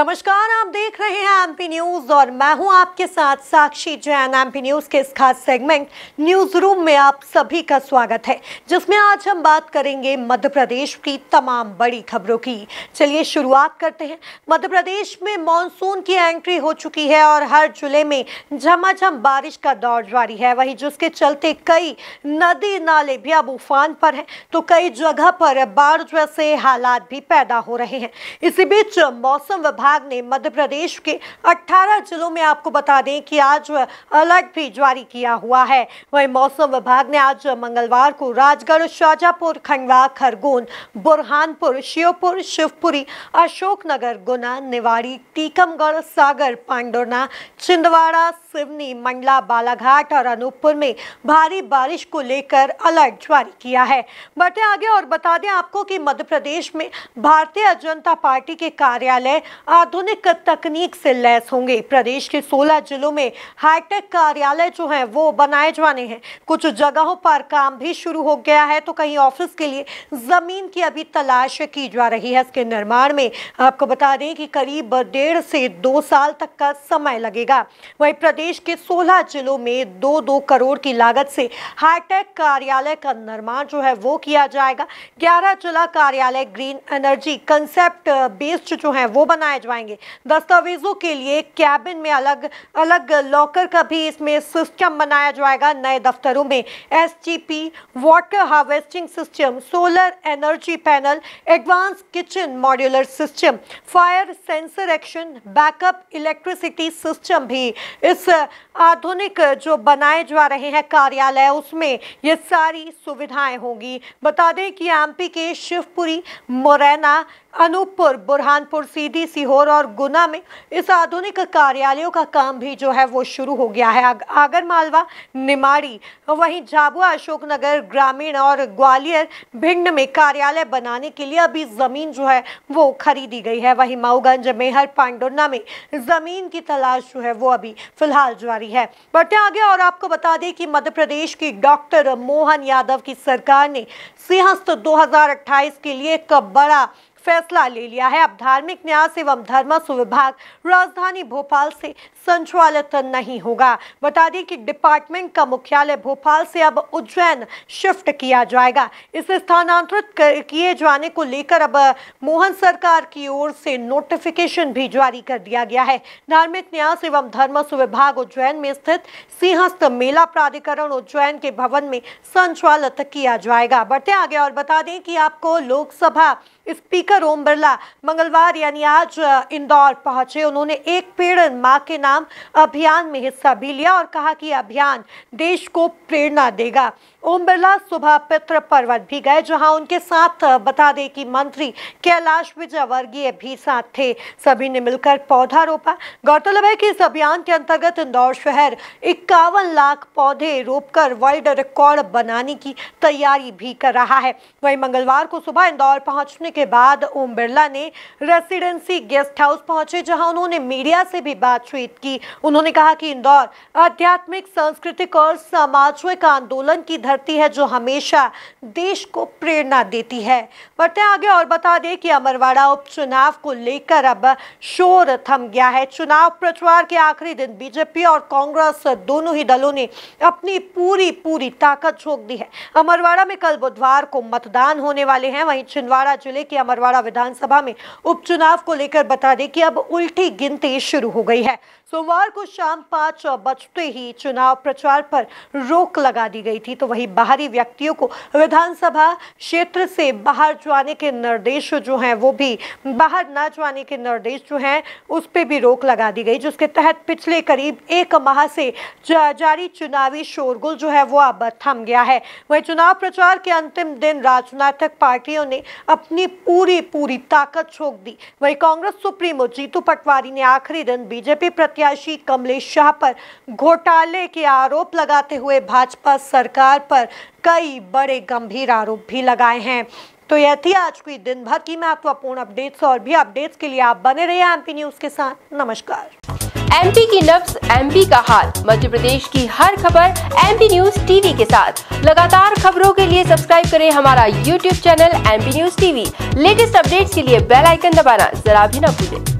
नमस्कार आप देख रहे हैं एमपी न्यूज और मैं हूं आपके साथ साक्षी जैन एमपी न्यूज के इस खास सेगमेंट न्यूज रूम में आप सभी का स्वागत है जिसमें आज हम बात करेंगे मध्य प्रदेश की तमाम बड़ी खबरों की चलिए शुरुआत करते हैं मध्य प्रदेश में मानसून की एंट्री हो चुकी है और हर जिले में झमाझम बारिश का दौर जारी है वही जिसके चलते कई नदी नाले भी अब उफान पर है तो कई जगह पर बाढ़ जैसे हालात भी पैदा हो रहे हैं इसी बीच मौसम विभाग विभाग ने मध्य प्रदेश के 18 जिलों में आपको बता दें कि आज अलर्ट भी जारी किया हुआ है वहीं मौसम विभाग ने आज मंगलवार को राजगढ़ शाजापुर खंडवा खरगोन बुरहानपुर श्योपुर शिवपुरी अशोकनगर गुना निवाड़ी टीकमगढ़ सागर पांडुना छिंदवाड़ा सिवनी मंडला बालाघाट और अनूपपुर में भारी बारिश को लेकर अलर्ट जारी किया है बढ़ते आगे और बता दें आपको कि मध्य प्रदेश में भारतीय जनता पार्टी के कार्यालय आधुनिक तकनीक से लैस होंगे प्रदेश के 16 जिलों में हाईटेक कार्यालय जो हैं वो बनाए जाने हैं कुछ जगहों पर काम भी शुरू हो गया है तो कहीं ऑफिस के लिए जमीन की अभी तलाश की जा रही है इसके निर्माण में आपको बता दें कि करीब डेढ़ से दो साल तक का समय लगेगा वही प्रदेश के सोलह जिलों में दो दो करोड़ की लागत से हाईटेक कार्यालय का निर्माण जो है वो किया जाएगा ग्यारह जिला कार्यालय ग्रीन एनर्जी कंसेप्ट बेस्ड जो है वो बनाए भेजवाएंगे दस्तावेजों के लिए कैबिन में अलग अलग लॉकर का भी इसमें सिस्टम बनाया जाएगा नए दफ्तरों में एस water harvesting system solar energy panel advance kitchen modular system fire sensor action backup electricity system भी इस आधुनिक जो बनाए जा रहे हैं कार्यालय उसमें ये सारी सुविधाएं होंगी बता दें कि एमपी के शिवपुरी मुरैना अनूपपुर बुरहानपुर सीधी सीहोर और गुना में इस आधुनिक कार्यालयों का काम भी जो है वो शुरू हो गया है आगर मालवा निमाड़ी वहीं झाबुआ अशोकनगर ग्रामीण और ग्वालियर भिंड में कार्यालय बनाने के लिए अभी ज़मीन जो है वो खरीदी गई है वहीं माऊगंज मेहर पांडुना में ज़मीन की तलाश जो है वो अभी फिलहाल जारी है बढ़ते आगे और आपको बता दें कि मध्य प्रदेश की डॉक्टर मोहन यादव की सरकार ने सिंहस्थ दो के लिए एक बड़ा फैसला ले लिया है अब धार्मिक न्यास एवं धर्मस्व विभाग राजधानी भोपाल से संचालित नहीं होगा बता दें कि डिपार्टमेंट का मुख्यालय भोपाल से अब उज्जैन शिफ्ट किया जाएगा इसे स्थानांतरित किए जाने को लेकर अब मोहन सरकार की ओर से नोटिफिकेशन भी जारी कर दिया गया है धार्मिक न्यास एवं धर्मस्व विभाग उज्जैन में स्थित सिंहस्थ मेला प्राधिकरण उज्जैन के भवन में संचालित किया जाएगा बढ़ते आगे और बता दें कि आपको लोकसभा स्पीकर स्पीकर ओम बिरला मंगलवार यानी आज इंदौर पहुंचे उन्होंने एक पेड़ माँ के नाम अभियान में हिस्सा भी लिया और कहा कि अभियान देश को प्रेरणा देगा ओम बिरला सुबह पितृ पर्वत भी गए जहां उनके साथ बता दें कि मंत्री कैलाश विजयवर्गीय भी साथ थे सभी ने मिलकर पौधा रोपा गौरतलब है कि इस अभियान के अंतर्गत इंदौर शहर इक्यावन लाख पौधे रोपकर वर्ल्ड रिकॉर्ड बनाने की तैयारी भी कर रहा है वहीं मंगलवार को सुबह इंदौर पहुंचने के बाद ओम बिरला ने रेसिडेंसी गेस्ट हाउस पहुंचे जहाँ उन्होंने मीडिया से भी बातचीत की उन्होंने कहा कि इंदौर आध्यात्मिक सांस्कृतिक और सामाजिक आंदोलन की धरती है जो हमेशा देश को प्रेरणा देती है बढ़ते आगे और बता दें कि अमरवाड़ा उपचुनाव को लेकर अब शोर थम गया है चुनाव प्रचार के आखिरी दिन बीजेपी और कांग्रेस दोनों ही दलों ने अपनी पूरी पूरी ताकत झोंक दी है अमरवाड़ा में कल बुधवार को मतदान होने वाले हैं वहीं छिंदवाड़ा जिले के अमरवाड़ा विधानसभा में उपचुनाव को लेकर बता दें कि अब उल्टी गिनती शुरू हो गई है सोमवार को शाम पांच बजते ही चुनाव प्रचार पर रोक लगा दी गई थी तो वहीं बाहरी व्यक्तियों को विधानसभा क्षेत्र से बाहर जाने के निर्देश जो हैं वो भी बाहर ना जाने के निर्देश जो हैं उस पर भी रोक लगा दी गई जिसके तहत पिछले करीब एक माह से जारी चुनावी शोरगुल जो है वो अब थम गया है वहीं चुनाव प्रचार के अंतिम दिन राजनीतिक पार्टियों ने अपनी पूरी पूरी ताकत छोक दी वहीं कांग्रेस सुप्रीमो जीतू पटवारी ने आखिरी दिन बीजेपी प्रति प्रत्याशी कमलेश शाह पर घोटाले के आरोप लगाते हुए भाजपा सरकार पर कई बड़े गंभीर आरोप भी लगाए हैं तो यह थी आज की दिन भर की महत्वपूर्ण अपडेट्स और भी अपडेट्स के लिए आप बने रहिए एमपी न्यूज के साथ नमस्कार एमपी की नब्स एमपी का हाल मध्य प्रदेश की हर खबर एमपी न्यूज टीवी के साथ लगातार खबरों के लिए सब्सक्राइब करें हमारा YouTube channel MP news TV latest updates के लिए बेल आइकन दबाना जरा भी न भूलें